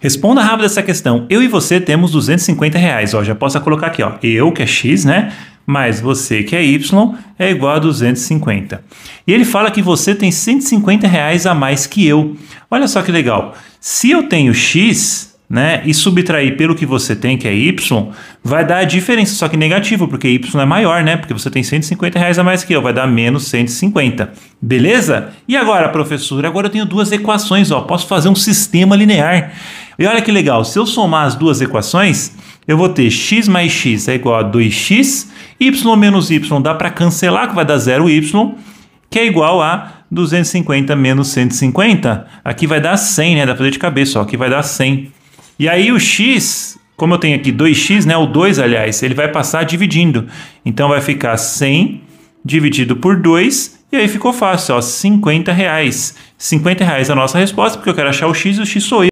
Responda rápido essa questão. Eu e você temos 250 reais. Ó, já posso colocar aqui, ó. Eu, que é X, né? Mais você, que é Y, é igual a 250. E ele fala que você tem 150 reais a mais que eu. Olha só que legal. Se eu tenho X, né? E subtrair pelo que você tem, que é Y, vai dar a diferença, só que negativo, porque Y é maior, né? Porque você tem 150 reais a mais que eu, vai dar menos 150. Beleza? E agora, professor? Agora eu tenho duas equações, ó. Posso fazer um sistema linear. E olha que legal, se eu somar as duas equações, eu vou ter x mais x é igual a 2x, y menos y dá para cancelar, que vai dar 0y, que é igual a 250 menos 150. Aqui vai dar 100, né? Dá para fazer de cabeça, ó. Aqui vai dar 100. E aí o x, como eu tenho aqui 2x, né? O 2, aliás, ele vai passar dividindo. Então vai ficar 100 dividido por 2 e aí ficou fácil, ó, 50 reais. 50 reais é a nossa resposta, porque eu quero achar o x e o x sou eu.